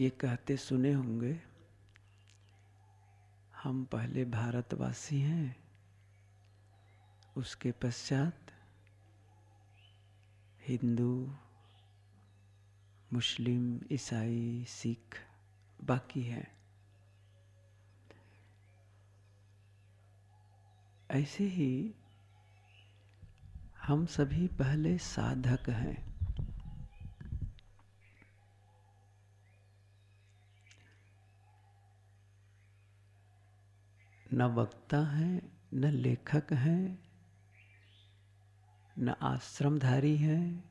ये कहते सुने होंगे हम पहले भारतवासी हैं उसके पश्चात हिंदू मुस्लिम ईसाई सिख बाकी हैं ऐसे ही हम सभी पहले साधक हैं न वक्ता हैं न लेखक हैं न आश्रमधारी हैं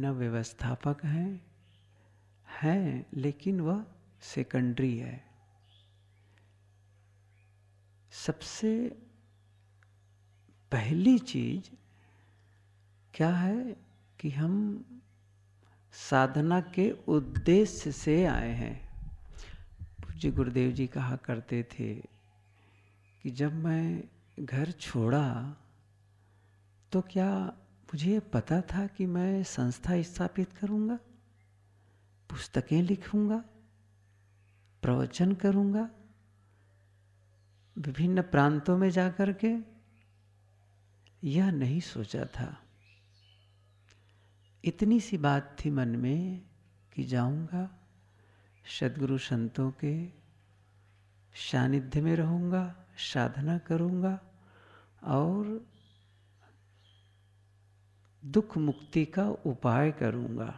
न व्यवस्थापक हैं हैं लेकिन वह सेकेंडरी है सबसे पहली चीज क्या है कि हम साधना के उद्देश्य से आए हैं पूज्य गुरुदेव जी कहा करते थे कि जब मैं घर छोड़ा तो क्या मुझे पता था कि मैं संस्था स्थापित करूंगा पुस्तकें लिखूंगा प्रवचन करूंगा विभिन्न प्रांतों में जाकर के यह नहीं सोचा था इतनी सी बात थी मन में कि जाऊंगा सदगुरु संतों के सानिध्य में रहूंगा साधना करूंगा और दुख मुक्ति का उपाय करूँगा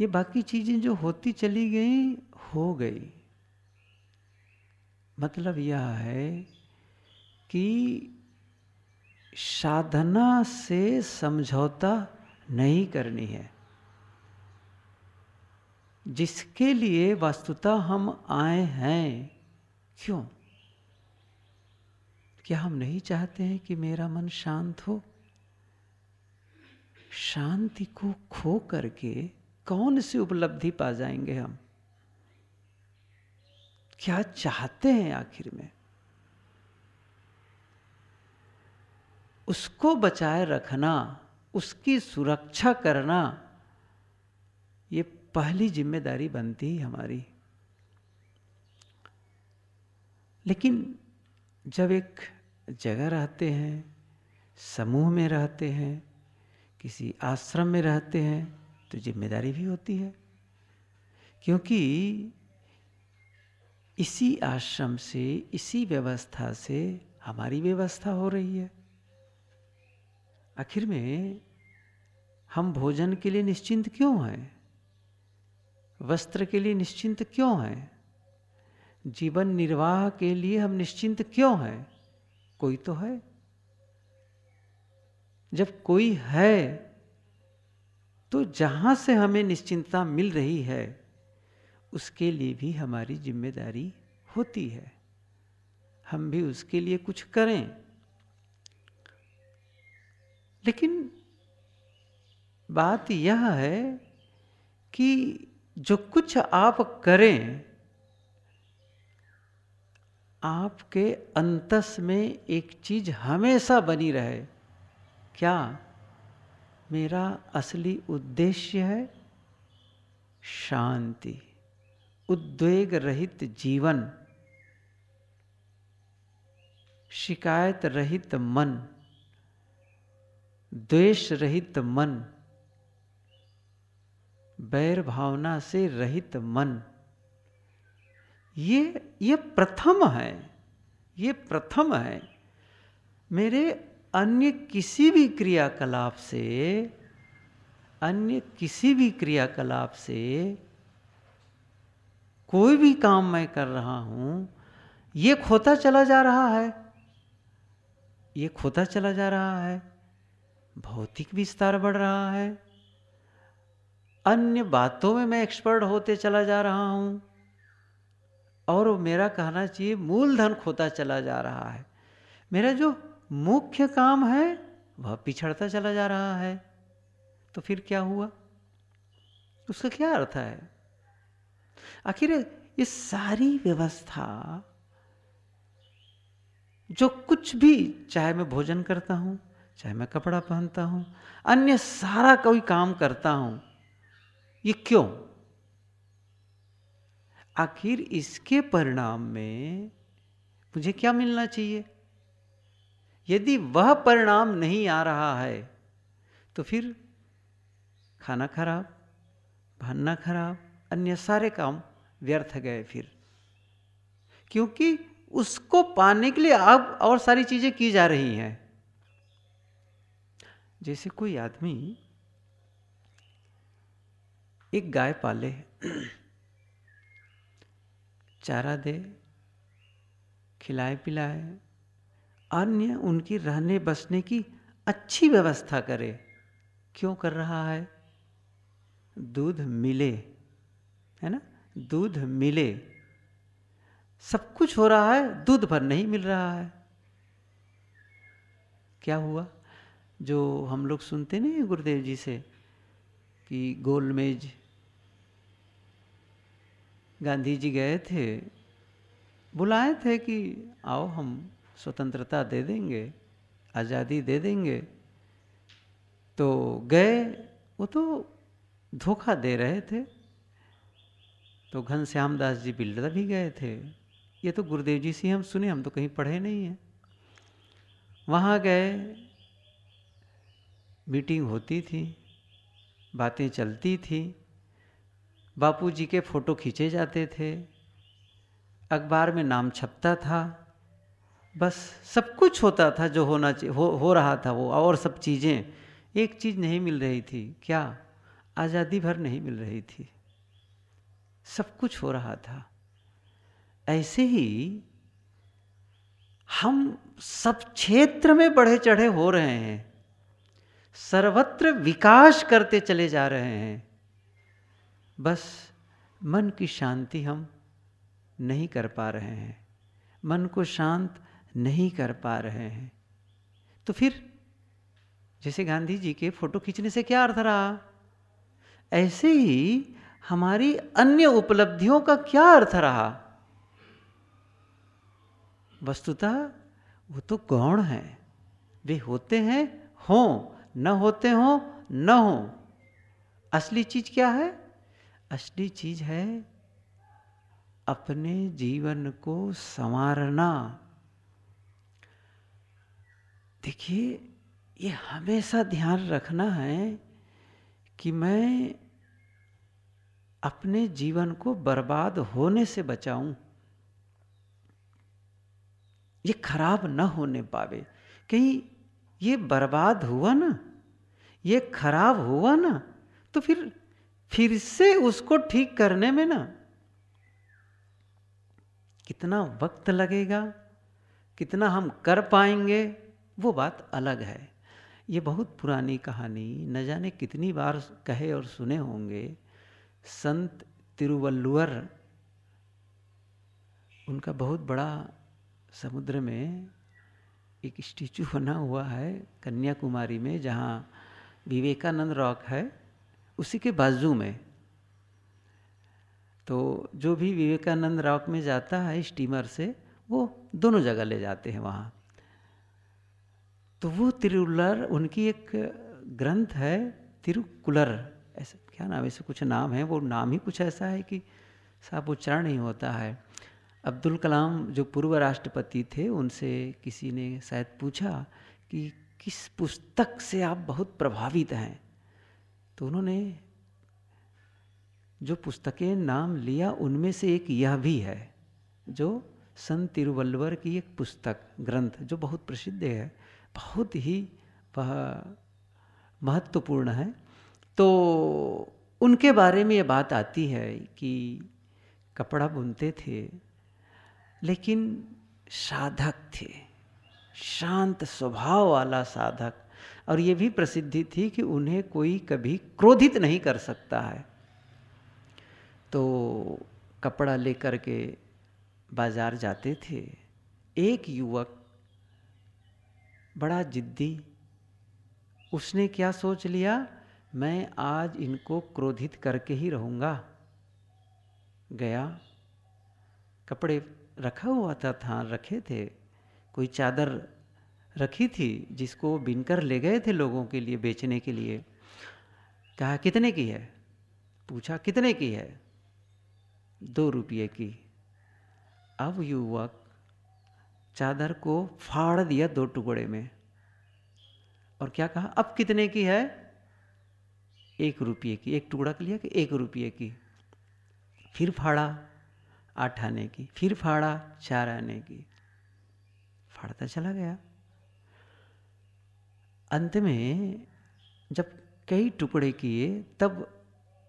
ये बाकी चीज़ें जो होती चली गई हो गई मतलब यह है कि साधना से समझौता नहीं करनी है जिसके लिए वस्तुतः हम आए हैं क्यों क्या हम नहीं चाहते हैं कि मेरा मन शांत हो शांति को खो करके कौन सी उपलब्धि पा जाएंगे हम क्या चाहते हैं आखिर में उसको बचाए रखना उसकी सुरक्षा करना ये पहली जिम्मेदारी बनती है हमारी लेकिन जब एक जगह रहते हैं समूह में रहते हैं किसी आश्रम में रहते हैं तो जिम्मेदारी भी होती है क्योंकि इसी आश्रम से इसी व्यवस्था से हमारी व्यवस्था हो रही है आखिर में हम भोजन के लिए निश्चिंत क्यों हैं वस्त्र के लिए निश्चिंत क्यों हैं जीवन निर्वाह के लिए हम निश्चिंत क्यों हैं कोई तो है जब कोई है तो जहां से हमें निश्चिंतता मिल रही है उसके लिए भी हमारी जिम्मेदारी होती है हम भी उसके लिए कुछ करें लेकिन बात यह है कि जो कुछ आप करें आपके अंतस में एक चीज हमेशा बनी रहे क्या मेरा असली उद्देश्य है शांति उद्वेग रहित जीवन शिकायत रहित मन द्वेष रहित मन बैर भावना से रहित मन ये ये प्रथम है ये प्रथम है मेरे अन्य किसी भी क्रियाकलाप से अन्य किसी भी क्रियाकलाप से कोई भी काम मैं कर रहा हूँ ये खोता चला जा रहा है ये खोता चला जा रहा है भौतिक विस्तार बढ़ रहा है अन्य बातों में मैं एक्सपर्ट होते चला जा रहा हूँ और मेरा कहना चाहिए मूलधन खोता चला जा रहा है मेरा जो मुख्य काम है वह पिछड़ता चला जा रहा है तो फिर क्या हुआ उसका क्या अर्थ है आखिर ये सारी व्यवस्था जो कुछ भी चाहे मैं भोजन करता हूं चाहे मैं कपड़ा पहनता हूं अन्य सारा कोई काम करता हूं ये क्यों आखिर इसके परिणाम में मुझे क्या मिलना चाहिए यदि वह परिणाम नहीं आ रहा है तो फिर खाना खराब भानना खराब अन्य सारे काम व्यर्थ गए फिर क्योंकि उसको पाने के लिए अब और सारी चीज़ें की जा रही हैं जैसे कोई आदमी एक गाय पाले चारा दे खिलाए पिलाए अन्य उनकी रहने बसने की अच्छी व्यवस्था करे क्यों कर रहा है दूध मिले है ना दूध मिले सब कुछ हो रहा है दूध पर नहीं मिल रहा है क्या हुआ जो हम लोग सुनते नहीं गुरुदेव जी से कि गोलमेज गांधी जी गए थे बुलाए थे कि आओ हम स्वतंत्रता दे देंगे आज़ादी दे देंगे तो गए वो तो धोखा दे रहे थे तो घनश्याम दास जी बिल्डर भी गए थे ये तो गुरुदेव जी से हम सुने हम तो कहीं पढ़े नहीं हैं वहाँ गए मीटिंग होती थी बातें चलती थी बापू जी के फ़ोटो खींचे जाते थे अखबार में नाम छपता था बस सब कुछ होता था जो होना हो, हो रहा था वो और सब चीज़ें एक चीज़ नहीं मिल रही थी क्या आज़ादी भर नहीं मिल रही थी सब कुछ हो रहा था ऐसे ही हम सब क्षेत्र में बढ़े चढ़े हो रहे हैं सर्वत्र विकास करते चले जा रहे हैं बस मन की शांति हम नहीं कर पा रहे हैं मन को शांत नहीं कर पा रहे हैं तो फिर जैसे गांधी जी के फोटो खींचने से क्या अर्थ रहा ऐसे ही हमारी अन्य उपलब्धियों का क्या अर्थ रहा वस्तुतः वो तो गौण है वे होते हैं हों न होते हों न हों असली चीज क्या है असली चीज है अपने जीवन को संवारना देखिए ये हमेशा ध्यान रखना है कि मैं अपने जीवन को बर्बाद होने से बचाऊं ये खराब न होने पावे कहीं ये बर्बाद हुआ ना ये खराब हुआ ना तो फिर फिर से उसको ठीक करने में ना कितना वक्त लगेगा कितना हम कर पाएंगे वो बात अलग है ये बहुत पुरानी कहानी न जाने कितनी बार कहे और सुने होंगे संत तिरुवल्लुवर उनका बहुत बड़ा समुद्र में एक स्टैचू बना हुआ है कन्याकुमारी में जहाँ विवेकानंद रॉक है उसी के बाजू में तो जो भी विवेकानंद रॉक में जाता है स्टीमर से वो दोनों जगह ले जाते हैं वहाँ तो वो तिरुलर उनकी एक ग्रंथ है तिरुकुलर ऐसा क्या नाम ऐसे कुछ नाम है वो नाम ही कुछ ऐसा है कि साफ उच्चारण ही होता है अब्दुल कलाम जो पूर्व राष्ट्रपति थे उनसे किसी ने शायद पूछा कि किस पुस्तक से आप बहुत प्रभावित हैं तो उन्होंने जो पुस्तकें नाम लिया उनमें से एक यह भी है जो संत तिरुवल्लवर की एक पुस्तक ग्रंथ जो बहुत प्रसिद्ध है बहुत ही वह महत्वपूर्ण है तो उनके बारे में ये बात आती है कि कपड़ा बुनते थे लेकिन साधक थे शांत स्वभाव वाला साधक और ये भी प्रसिद्धि थी कि उन्हें कोई कभी क्रोधित नहीं कर सकता है तो कपड़ा लेकर के बाजार जाते थे एक युवक बड़ा जिद्दी उसने क्या सोच लिया मैं आज इनको क्रोधित करके ही रहूँगा गया कपड़े रखा हुआ था थान रखे थे कोई चादर रखी थी जिसको बिनकर ले गए थे लोगों के लिए बेचने के लिए कहा कितने की है पूछा कितने की है दो रुपये की अब युवक चादर को फाड़ दिया दो टुकड़े में और क्या कहा अब कितने की है एक रुपये की एक टुकड़ा लिया कि एक रुपये की फिर फाड़ा आठ आने की फिर फाड़ा चार आने की फाड़ता चला गया अंत में जब कई टुकड़े किए तब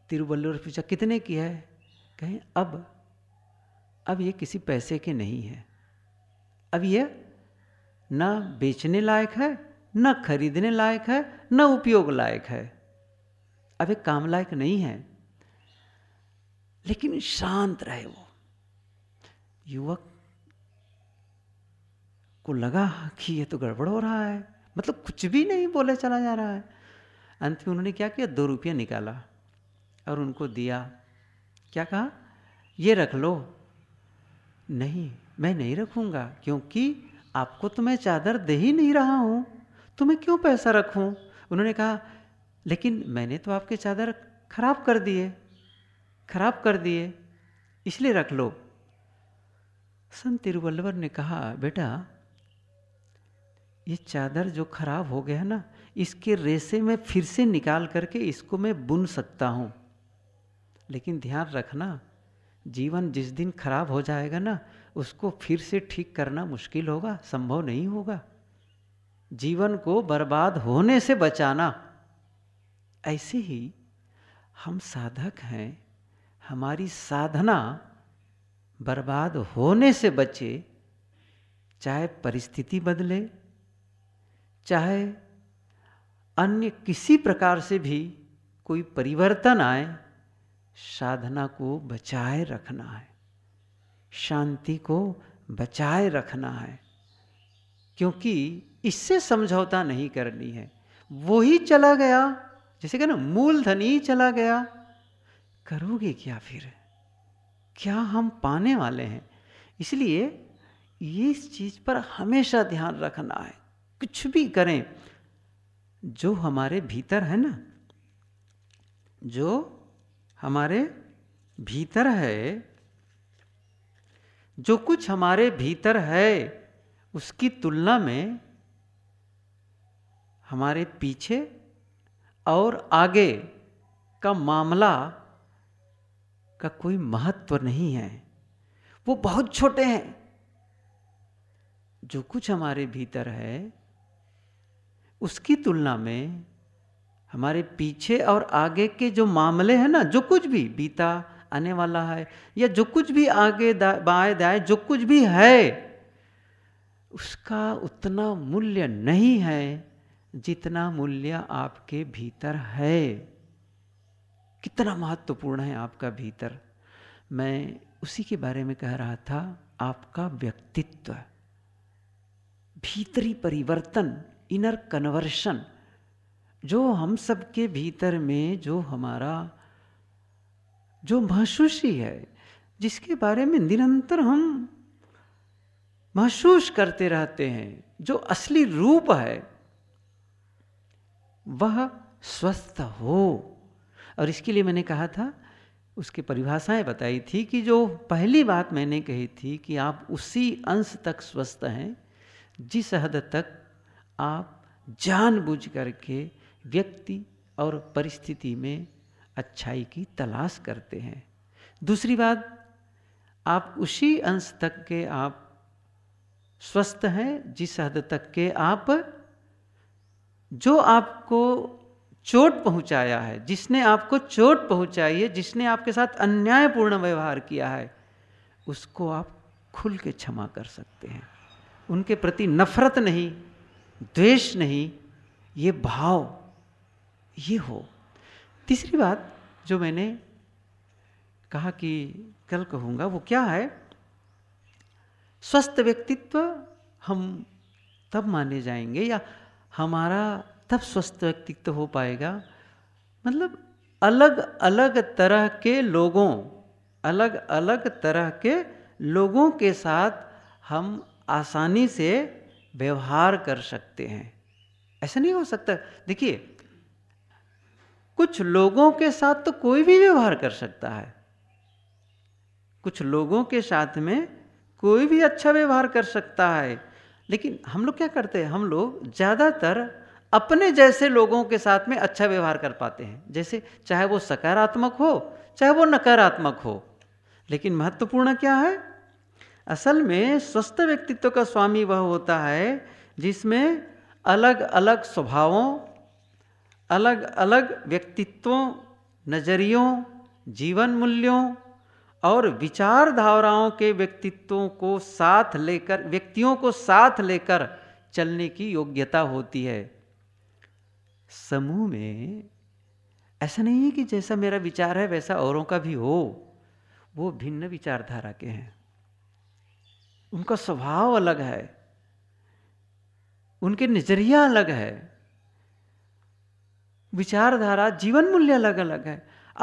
तिरुवल्लुवर पूछा कितने किया है कहें अब अब ये किसी पैसे के नहीं है अब ये ना बेचने लायक है ना खरीदने लायक है ना उपयोग लायक है अब ये काम लायक नहीं है लेकिन शांत रहे वो युवक को लगा कि ये तो गड़बड़ हो रहा है मतलब कुछ भी नहीं बोले चला जा रहा है अंत में उन्होंने क्या किया दो रुपया निकाला और उनको दिया क्या कहा ये रख लो नहीं मैं नहीं रखूँगा क्योंकि आपको तो मैं चादर दे ही नहीं रहा हूँ तो मैं क्यों पैसा रखूँ उन्होंने कहा लेकिन मैंने तो आपके चादर खराब कर दिए खराब कर दिए इसलिए रख लो संत तिरुवल्लवर ने कहा बेटा ये चादर जो खराब हो गया ना इसके रेसे में फिर से निकाल करके इसको मैं बुन सकता हूँ लेकिन ध्यान रखना जीवन जिस दिन खराब हो जाएगा ना उसको फिर से ठीक करना मुश्किल होगा संभव नहीं होगा जीवन को बर्बाद होने से बचाना ऐसे ही हम साधक हैं हमारी साधना बर्बाद होने से बचे चाहे परिस्थिति बदले चाहे अन्य किसी प्रकार से भी कोई परिवर्तन आए साधना को बचाए रखना है शांति को बचाए रखना है क्योंकि इससे समझौता नहीं करनी है वो ही चला गया जैसे कहना मूलधन ही चला गया करोगे क्या फिर क्या हम पाने वाले हैं इसलिए इस चीज़ पर हमेशा ध्यान रखना है कुछ भी करें जो हमारे भीतर है ना जो हमारे भीतर है जो कुछ हमारे भीतर है उसकी तुलना में हमारे पीछे और आगे का मामला का कोई महत्व नहीं है वो बहुत छोटे हैं जो कुछ हमारे भीतर है उसकी तुलना में हमारे पीछे और आगे के जो मामले हैं ना जो कुछ भी बीता आने वाला है या जो कुछ भी आगे बाएं दाएं जो कुछ भी है उसका उतना मूल्य नहीं है जितना मूल्य आपके भीतर है कितना महत्वपूर्ण है आपका भीतर मैं उसी के बारे में कह रहा था आपका व्यक्तित्व भीतरी परिवर्तन इनर कन्वर्शन जो हम सब के भीतर में जो हमारा जो महसूसी है जिसके बारे में निरंतर हम महसूस करते रहते हैं जो असली रूप है वह स्वस्थ हो और इसके लिए मैंने कहा था उसके परिभाषाएं बताई थी कि जो पहली बात मैंने कही थी कि आप उसी अंश तक स्वस्थ हैं जिस हद तक आप जानबूझ करके व्यक्ति और परिस्थिति में अच्छाई की तलाश करते हैं दूसरी बात आप उसी अंश तक के आप स्वस्थ हैं जिस हद तक के आप जो आपको चोट पहुंचाया है जिसने आपको चोट पहुंचाई है जिसने आपके साथ अन्यायपूर्ण व्यवहार किया है उसको आप खुल के क्षमा कर सकते हैं उनके प्रति नफरत नहीं द्वेष नहीं ये भाव ये हो तीसरी बात जो मैंने कहा कि कल कहूँगा वो क्या है स्वस्थ व्यक्तित्व हम तब माने जाएंगे या हमारा तब स्वस्थ व्यक्तित्व हो पाएगा मतलब अलग अलग तरह के लोगों अलग अलग तरह के लोगों के साथ हम आसानी से व्यवहार कर सकते हैं ऐसा नहीं हो सकता देखिए कुछ लोगों के साथ तो कोई भी व्यवहार कर सकता है कुछ लोगों के साथ में कोई भी अच्छा व्यवहार कर सकता है लेकिन हम लोग क्या करते हैं हम लोग ज़्यादातर अपने जैसे लोगों के साथ में अच्छा व्यवहार कर पाते हैं जैसे चाहे वो सकारात्मक हो चाहे वो नकारात्मक हो लेकिन महत्वपूर्ण क्या है असल में स्वस्थ व्यक्तित्व का स्वामी वह होता है जिसमें अलग अलग स्वभावों अलग अलग व्यक्तित्वों नज़रियों जीवन मूल्यों और विचारधाराओं के व्यक्तित्वों को साथ लेकर व्यक्तियों को साथ लेकर चलने की योग्यता होती है समूह में ऐसा नहीं है कि जैसा मेरा विचार है वैसा औरों का भी हो वो भिन्न विचारधारा के हैं उनका स्वभाव अलग है उनके नज़रिया अलग है विचारधारा जीवन मूल्य अलग अलग है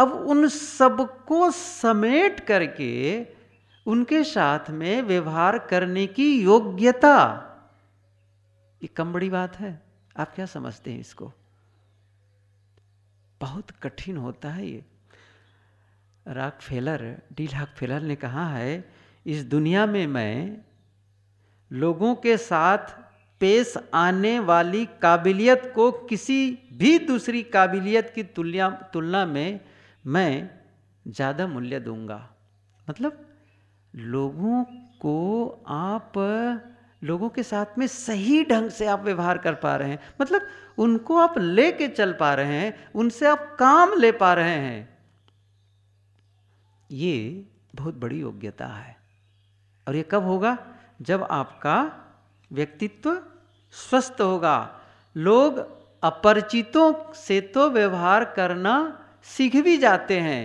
अब उन सबको समेट करके उनके साथ में व्यवहार करने की योग्यता ये कम बड़ी बात है आप क्या समझते हैं इसको बहुत कठिन होता है ये राग फेलर डी राग फेलर ने कहा है इस दुनिया में मैं लोगों के साथ पेश आने वाली काबिलियत को किसी भी दूसरी काबिलियत की तुलना तुलना में मैं ज़्यादा मूल्य दूंगा मतलब लोगों को आप लोगों के साथ में सही ढंग से आप व्यवहार कर पा रहे हैं मतलब उनको आप ले के चल पा रहे हैं उनसे आप काम ले पा रहे हैं ये बहुत बड़ी योग्यता है और ये कब होगा जब आपका व्यक्तित्व स्वस्थ होगा लोग अपरिचितों से तो व्यवहार करना सीख भी जाते हैं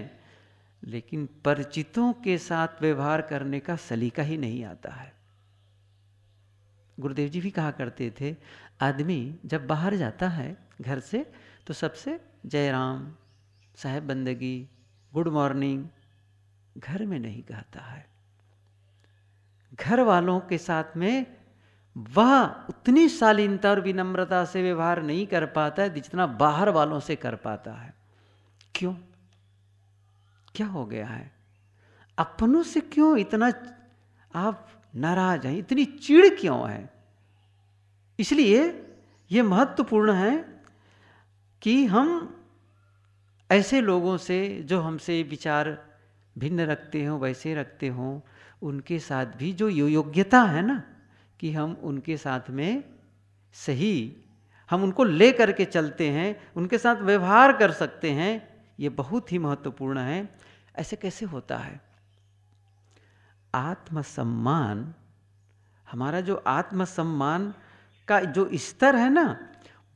लेकिन परिचितों के साथ व्यवहार करने का सलीका ही नहीं आता है गुरुदेव जी भी कहा करते थे आदमी जब बाहर जाता है घर से तो सबसे जय राम साहेब बंदगी गुड मॉर्निंग घर में नहीं कहता है घर वालों के साथ में वह उतनी शालीनता और विनम्रता से व्यवहार नहीं कर पाता है जितना बाहर वालों से कर पाता है क्यों क्या हो गया है अपनों से क्यों इतना आप नाराज हैं इतनी चिड़ क्यों है इसलिए यह महत्वपूर्ण है कि हम ऐसे लोगों से जो हमसे विचार भिन्न रखते हों वैसे रखते हों उनके साथ भी जो योग्यता है ना कि हम उनके साथ में सही हम उनको ले करके चलते हैं उनके साथ व्यवहार कर सकते हैं ये बहुत ही महत्वपूर्ण है ऐसे कैसे होता है आत्मसम्मान हमारा जो आत्मसम्मान का जो स्तर है ना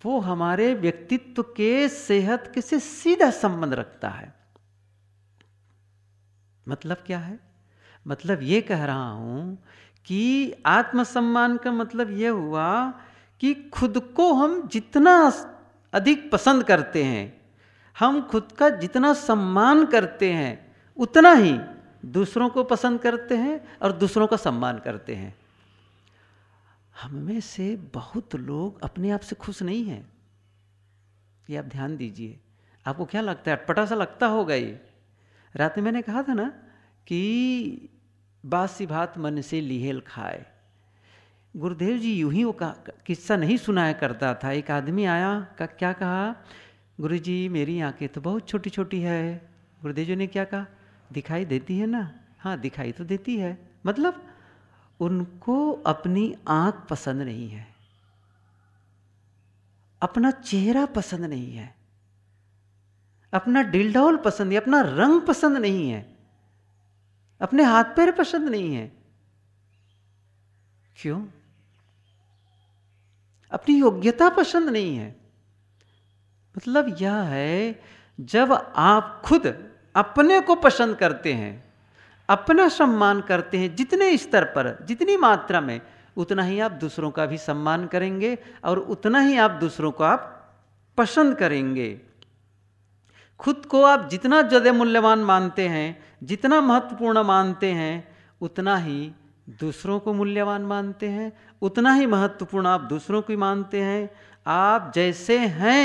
वो हमारे व्यक्तित्व के सेहत के से सीधा संबंध रखता है मतलब क्या है मतलब ये कह रहा हूँ कि आत्मसम्मान का मतलब ये हुआ कि खुद को हम जितना अधिक पसंद करते हैं हम खुद का जितना सम्मान करते हैं उतना ही दूसरों को पसंद करते हैं और दूसरों का सम्मान करते हैं हम में से बहुत लोग अपने आप से खुश नहीं हैं ये आप ध्यान दीजिए आपको क्या लगता है अटपटा सा लगता होगा ये रात में मैंने कहा था ना कि बासी भात मन से लिहेल खाए गुरुदेव जी यूं ही वो किस्सा नहीं सुनाया करता था एक आदमी आया का क्या कहा गुरु जी मेरी आंखें तो बहुत छोटी छोटी है गुरुदेव जी ने क्या कहा दिखाई देती है ना हाँ दिखाई तो देती है मतलब उनको अपनी आंख पसंद नहीं है अपना चेहरा पसंद नहीं है अपना डिलडौल पसंद है अपना रंग पसंद नहीं है अपने हाथ पैर पसंद नहीं है क्यों अपनी योग्यता पसंद नहीं है मतलब यह है जब आप खुद अपने को पसंद करते हैं अपना सम्मान करते हैं जितने स्तर पर जितनी मात्रा में उतना ही आप दूसरों का भी सम्मान करेंगे और उतना ही आप दूसरों को आप पसंद करेंगे खुद को आप जितना ज़्यादा मूल्यवान मानते हैं जितना महत्वपूर्ण मानते हैं उतना ही दूसरों को मूल्यवान मानते हैं उतना ही महत्वपूर्ण आप दूसरों को मानते हैं आप जैसे हैं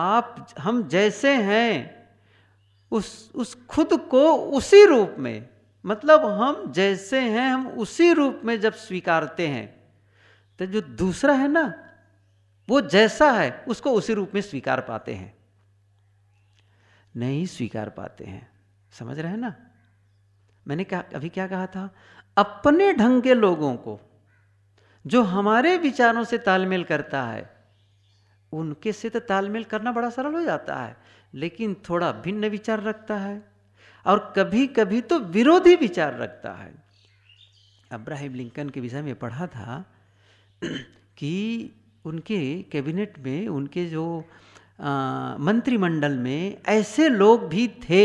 आप हम जैसे हैं उस उस खुद को उसी रूप में मतलब हम जैसे हैं हम उसी रूप में जब स्वीकारते हैं तो जो दूसरा है ना वो जैसा है उसको उसी रूप में स्वीकार पाते हैं नहीं स्वीकार पाते हैं समझ रहे हैं ना मैंने क्या अभी क्या कहा था अपने ढंग के लोगों को जो हमारे विचारों से तालमेल करता है उनके से तो तालमेल करना बड़ा सरल हो जाता है लेकिन थोड़ा भिन्न विचार रखता है और कभी कभी तो विरोधी विचार रखता है अब्राहिम लिंकन के विषय में पढ़ा था कि उनके कैबिनेट में उनके जो मंत्रिमंडल में ऐसे लोग भी थे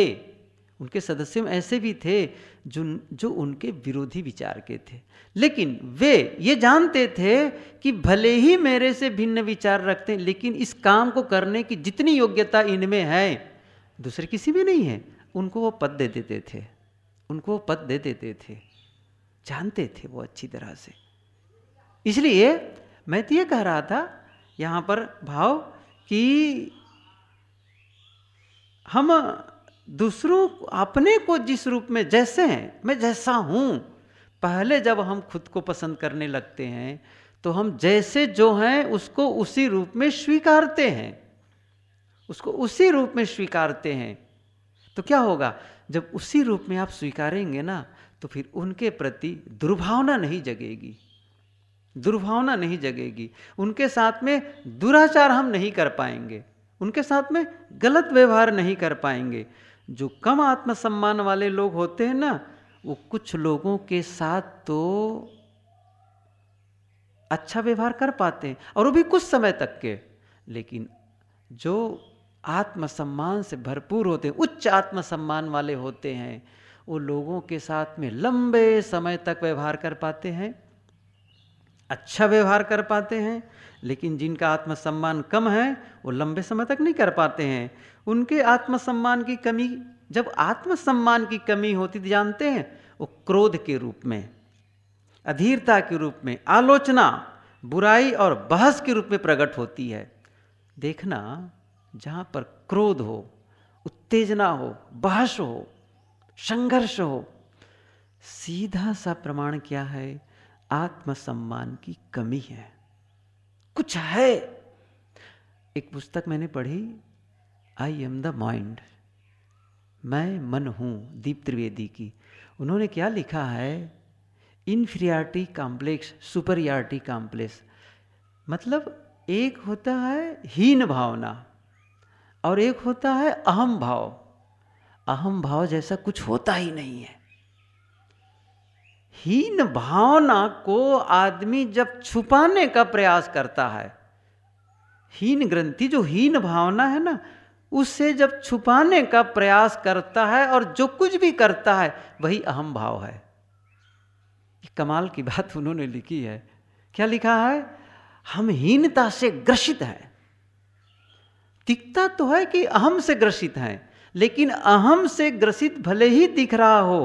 उनके सदस्यों में ऐसे भी थे जो जो उनके विरोधी विचार के थे लेकिन वे ये जानते थे कि भले ही मेरे से भिन्न विचार रखते हैं लेकिन इस काम को करने की जितनी योग्यता इनमें है दूसरे किसी में नहीं है उनको वो पद दे देते थे उनको वो पद दे देते थे जानते थे वो अच्छी तरह से इसलिए मैं तो ये कह रहा था यहाँ पर भाव कि हम दूसरों अपने को जिस रूप में जैसे हैं मैं जैसा हूँ पहले जब हम खुद को पसंद करने लगते हैं तो हम जैसे जो हैं उसको उसी रूप में स्वीकारते हैं उसको उसी रूप में स्वीकारते हैं तो क्या होगा जब उसी रूप में आप स्वीकारेंगे ना तो फिर उनके प्रति दुर्भावना नहीं जगेगी दुर्भावना नहीं जगेगी उनके साथ में दुराचार हम नहीं कर पाएंगे उनके साथ में गलत व्यवहार नहीं कर पाएंगे जो कम आत्मसम्मान वाले लोग होते हैं ना वो कुछ लोगों के साथ तो अच्छा व्यवहार कर पाते हैं और वो भी कुछ समय तक के लेकिन जो आत्मसम्मान से भरपूर होते हैं उच्च आत्मसम्मान वाले होते हैं वो लोगों के साथ में लंबे समय तक व्यवहार कर पाते हैं अच्छा व्यवहार कर पाते हैं लेकिन जिनका आत्मसम्मान कम है वो लंबे समय तक नहीं कर पाते हैं उनके आत्मसम्मान की कमी जब आत्मसम्मान की कमी होती तो जानते हैं वो क्रोध के रूप में अधीरता के रूप में आलोचना बुराई और बहस के रूप में प्रकट होती है देखना जहाँ पर क्रोध हो उत्तेजना हो बहस हो संघर्ष हो सीधा सा प्रमाण क्या है आत्मसम्मान की कमी है कुछ है एक पुस्तक मैंने पढ़ी आई एम द माइंड मैं मन हूं दीप त्रिवेदी की उन्होंने क्या लिखा है इन्फीरियरिटी कॉम्प्लेक्स सुपरियरिटी कॉम्प्लेक्स मतलब एक होता है हीन भावना और एक होता है अहम भाव अहम भाव जैसा कुछ होता ही नहीं है हीन भावना को आदमी जब छुपाने का प्रयास करता है हीन ग्रंथि जो हीन भावना है ना उससे जब छुपाने का प्रयास करता है और जो कुछ भी करता है वही अहम भाव है कमाल की बात उन्होंने लिखी है क्या लिखा है हम हीनता से ग्रसित हैं दिखता तो है कि अहम से ग्रसित हैं लेकिन अहम से ग्रसित भले ही दिख रहा हो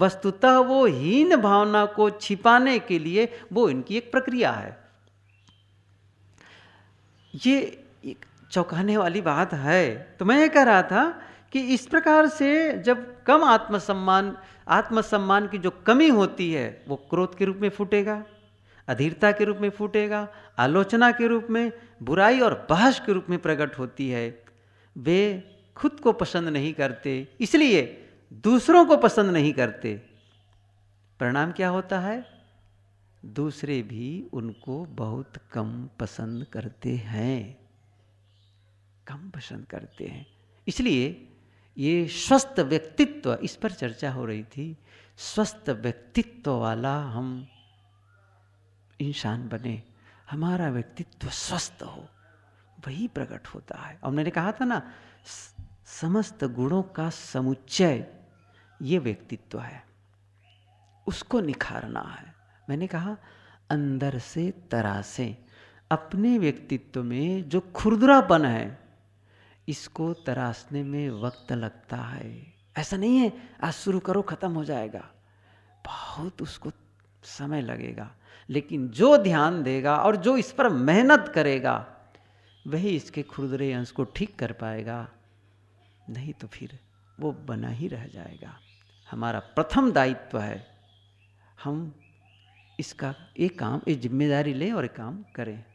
वस्तुतः वो हीन भावना को छिपाने के लिए वो इनकी एक प्रक्रिया है ये एक चौंकाने वाली बात है तो मैं ये कह रहा था कि इस प्रकार से जब कम आत्मसम्मान आत्मसम्मान की जो कमी होती है वो क्रोध के रूप में फूटेगा अधीरता के रूप में फूटेगा आलोचना के रूप में बुराई और बहस के रूप में प्रकट होती है वे खुद को पसंद नहीं करते इसलिए दूसरों को पसंद नहीं करते परिणाम क्या होता है दूसरे भी उनको बहुत कम पसंद करते हैं कम पसंद करते हैं इसलिए ये स्वस्थ व्यक्तित्व इस पर चर्चा हो रही थी स्वस्थ व्यक्तित्व वाला हम इंसान बने हमारा व्यक्तित्व स्वस्थ हो वही प्रकट होता है और मैंने कहा था ना समस्त गुणों का समुच्चय ये व्यक्तित्व है उसको निखारना है मैंने कहा अंदर से तरासें अपने व्यक्तित्व में जो खुरदरापन है इसको तरासने में वक्त लगता है ऐसा नहीं है आज शुरू करो ख़त्म हो जाएगा बहुत उसको समय लगेगा लेकिन जो ध्यान देगा और जो इस पर मेहनत करेगा वही इसके खुरदरे अंश को ठीक कर पाएगा नहीं तो फिर वो बना ही रह जाएगा हमारा प्रथम दायित्व है हम इसका ये काम ये जिम्मेदारी लें और ये काम करें